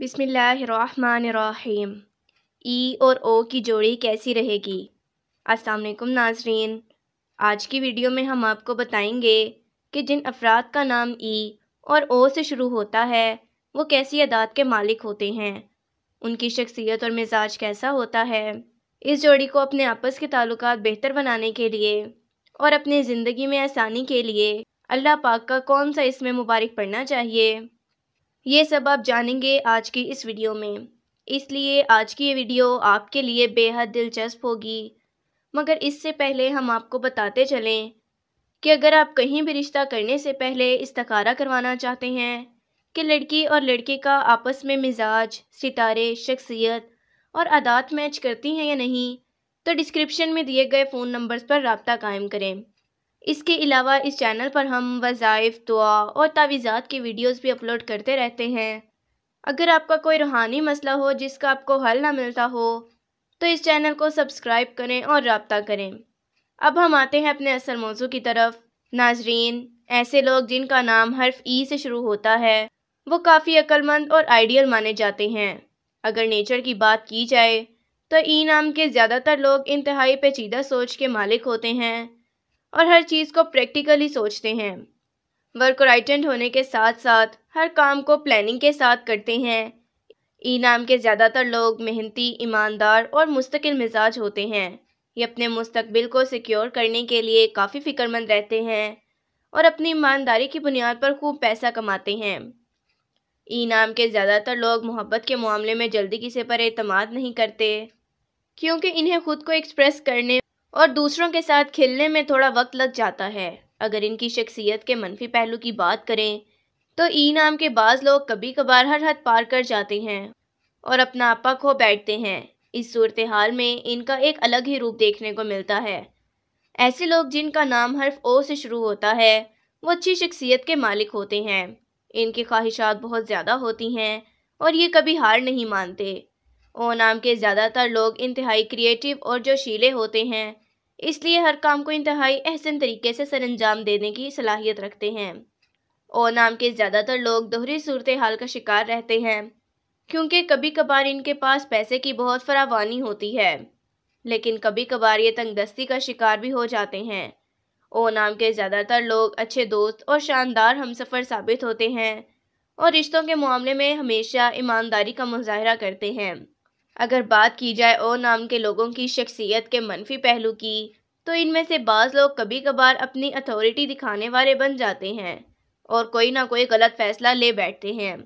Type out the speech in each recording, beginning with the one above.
बिसमीम ई और ओ की जोड़ी कैसी रहेगी अस्सलाम वालेकुम नाजरीन आज की वीडियो में हम आपको बताएंगे कि जिन अफराद का नाम ई और ओ से शुरू होता है वो कैसी अदात के मालिक होते हैं उनकी शख्सियत और मिजाज कैसा होता है इस जोड़ी को अपने आपस के ताल्लुक बेहतर बनाने के लिए और अपनी ज़िंदगी में आसानी के लिए अल्लाह पाक का कौन सा इसमें मुबारक पढ़ना चाहिए ये सब आप जानेंगे आज की इस वीडियो में इसलिए आज की ये वीडियो आपके लिए बेहद दिलचस्प होगी मगर इससे पहले हम आपको बताते चलें कि अगर आप कहीं भी रिश्ता करने से पहले इस्तकारा करवाना चाहते हैं कि लड़की और लड़के का आपस में मिजाज सितारे शख्सियत और आदात मैच करती हैं या नहीं तो डिस्क्रिप्शन में दिए गए फ़ोन नंबर्स पर रबता कायम करें इसके अलावा इस चैनल पर हम वज़ाइफ दुआ और तावीज़ात के वीडियोस भी अपलोड करते रहते हैं अगर आपका कोई रूहानी मसला हो जिसका आपको हल ना मिलता हो तो इस चैनल को सब्सक्राइब करें और रबता करें अब हम आते हैं अपने असल मौजू की तरफ नाजरीन ऐसे लोग जिनका नाम हर्फ ई से शुरू होता है वो काफ़ी अक्लमंद और आइडियल माने जाते हैं अगर नेचर की बात की जाए तो ई नाम के ज़्यादातर लोग इंतहाई पेचीदा सोच के मालिक होते हैं और हर चीज़ को प्रैक्टिकली सोचते हैं वर्क वर्कोराइटेंट होने के साथ साथ हर काम को प्लानिंग के साथ करते हैं ई नाम के ज़्यादातर लोग मेहनती ईमानदार और मुस्तकिल मिजाज होते हैं ये अपने मुस्तबिल को सिक्योर करने के लिए काफ़ी फिक्रमंद रहते हैं और अपनी ईमानदारी की बुनियाद पर खूब पैसा कमाते हैं ई नाम के ज़्यादातर लोग मोहब्बत के मामले में जल्दी किसी पर अतमाद नहीं करते क्योंकि इन्हें खुद को एक्सप्रेस करने और दूसरों के साथ खेलने में थोड़ा वक्त लग जाता है अगर इनकी शख्सियत के मनफी पहलू की बात करें तो ई नाम के बाज़ लोग कभी कभार हर हद पार कर जाते हैं और अपना आपा खो बैठते हैं इस सूरत हाल में इनका एक अलग ही रूप देखने को मिलता है ऐसे लोग जिनका नाम हर्फ ओ से शुरू होता है वो अच्छी शख्सियत के मालिक होते हैं इनकी ख्वाहिशात बहुत ज़्यादा होती हैं और ये कभी हार नहीं मानते ओ नाम के ज़्यादातर लोग इंतहाई क्रिएटिव और जोशीले होते हैं इसलिए हर काम को इंतहाई अहसन तरीके से सरंजाम देने की सलाहियत रखते हैं ओ नाम के ज़्यादातर लोग दोहरी सूरत हाल का शिकार रहते हैं क्योंकि कभी कभार इनके पास पैसे की बहुत फरावानी होती है लेकिन कभी कभार ये तंगदस्ती का शिकार भी हो जाते हैं ओ नाम के ज़्यादातर लोग अच्छे दोस्त और शानदार हमसफ़र साबित होते हैं और रिश्तों के मामले में हमेशा ईमानदारी का मुजाहरा करते हैं अगर बात की जाए ओ नाम के लोगों की शख्सियत के मनफी पहलू की तो इनमें से बाज़ लोग कभी कभार अपनी अथॉरिटी दिखाने वाले बन जाते हैं और कोई ना कोई गलत फैसला ले बैठते हैं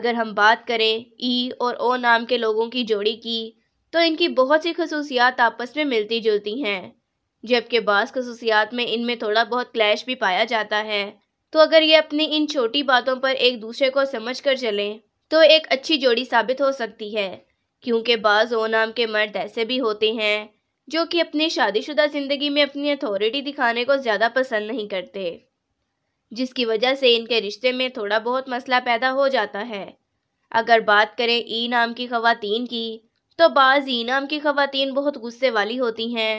अगर हम बात करें ई और ओ नाम के लोगों की जोड़ी की तो इनकी बहुत सी खसूसियात आपस में मिलती जुलती हैं जबकि बाज़ खसूसियात में इनमें थोड़ा बहुत क्लैश भी पाया जाता है तो अगर ये अपनी इन छोटी बातों पर एक दूसरे को समझ कर चलें तो एक अच्छी जोड़ी साबित हो सकती है क्योंकि बाज़ ओ नाम के मर्द ऐसे भी होते हैं जो कि अपनी शादीशुदा ज़िंदगी में अपनी अथॉरिटी दिखाने को ज़्यादा पसंद नहीं करते जिसकी वजह से इनके रिश्ते में थोड़ा बहुत मसला पैदा हो जाता है अगर बात करें ई नाम की खातन की तो बाज़ ई नाम की खातन बहुत गुस्से वाली होती हैं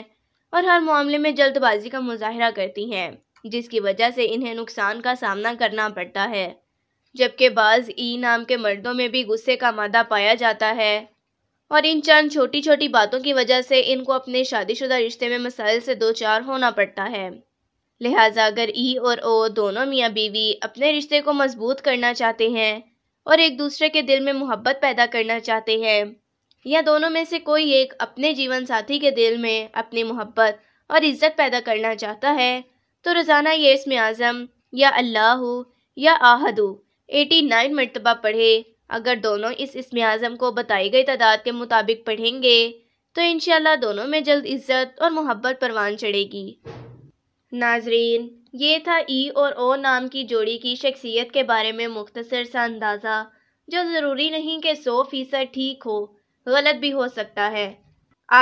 और हर मामले में जल्दबाजी का मुजाहरा करती हैं जिसकी वजह से इन्हें नुकसान का सामना करना पड़ता है जबकि बाज़ ई नाम के मर्दों में भी गुस्से का मादा पाया जाता है और इन चंद छोटी छोटी बातों की वजह से इनको अपने शादीशुदा रिश्ते में मसाइल से दो चार होना पड़ता है लिहाजा अगर ई और ओ दोनों मियाँ बीवी अपने रिश्ते को मजबूत करना चाहते हैं और एक दूसरे के दिल में मोहब्बत पैदा करना चाहते हैं या दोनों में से कोई एक अपने जीवन साथी के दिल में अपनी मोहब्बत और इज्जत पैदा करना चाहता है तो रोज़ाना ये इसमें आज़म या अल्लाह या आहदू एटी नाइन मरतबा पढ़े अगर दोनों इस इसम आज़म को बताई गई तादाद के मुताबिक पढ़ेंगे तो इन दोनों में जल्द इज़्ज़त और मोहब्बत परवान चढ़ेगी नाजरीन ये था ई और ओ नाम की जोड़ी की शख्सियत के बारे में मुख्तर सा अंदाज़ा जो ज़रूरी नहीं कि सौ फ़ीसद ठीक हो गलत भी हो सकता है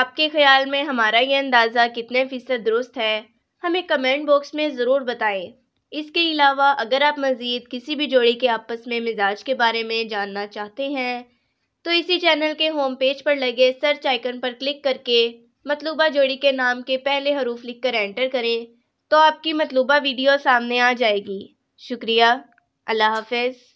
आपके ख्याल में हमारा ये अंदाज़ा कितने फ़ीसद दुरुस्त है हमें कमेंट बॉक्स में ज़रूर बताएं इसके अलावा अगर आप मज़ीद किसी भी जोड़ी के आपस में मिजाज के बारे में जानना चाहते हैं तो इसी चैनल के होम पेज पर लगे सर्च आइकन पर क्लिक करके मतलूबा जोड़ी के नाम के पहले हरूफ लिख कर एंटर करें तो आपकी मतलूबा वीडियो सामने आ जाएगी शुक्रिया अल्लाह हाफिज़